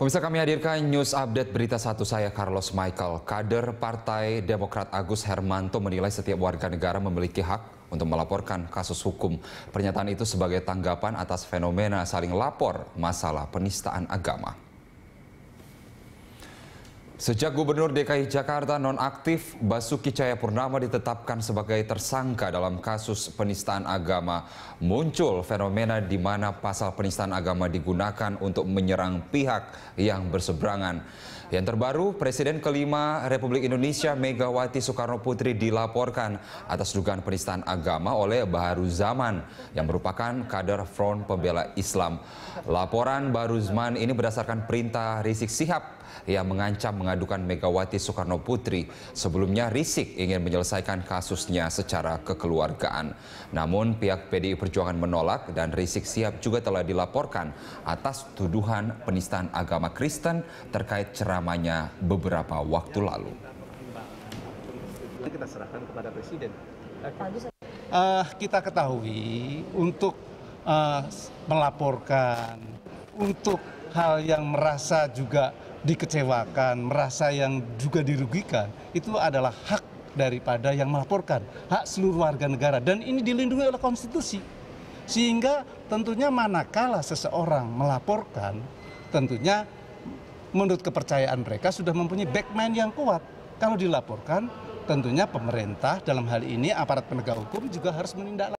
Pemirsa kami hadirkan news update berita satu saya Carlos Michael. Kader Partai Demokrat Agus Hermanto menilai setiap warga negara memiliki hak untuk melaporkan kasus hukum. Pernyataan itu sebagai tanggapan atas fenomena saling lapor masalah penistaan agama. Sejak Gubernur DKI Jakarta nonaktif, Basuki Cahayapurnama ditetapkan sebagai tersangka dalam kasus penistaan agama. Muncul fenomena di mana pasal penistaan agama digunakan untuk menyerang pihak yang berseberangan. Yang terbaru, Presiden kelima Republik Indonesia Megawati Soekarno Putri dilaporkan atas dugaan penistaan agama oleh Baharu Zaman yang merupakan kader Front Pembela Islam. Laporan Baharu Zaman ini berdasarkan perintah Rizik Sihab yang mengancam mengadukan Megawati Soekarno Putri. Sebelumnya Rizik ingin menyelesaikan kasusnya secara kekeluargaan. Namun pihak PDI Perjuangan menolak dan Rizik siap juga telah dilaporkan atas tuduhan penistaan agama Kristen terkait ceramahnya beberapa waktu lalu. Kita serahkan kepada Presiden. Uh, kita ketahui untuk uh, melaporkan untuk hal yang merasa juga dikecewakan, merasa yang juga dirugikan, itu adalah hak daripada yang melaporkan, hak seluruh warga negara dan ini dilindungi oleh konstitusi. Sehingga tentunya manakala seseorang melaporkan, tentunya menurut kepercayaan mereka sudah mempunyai backman yang kuat. Kalau dilaporkan, tentunya pemerintah dalam hal ini aparat penegak hukum juga harus menindak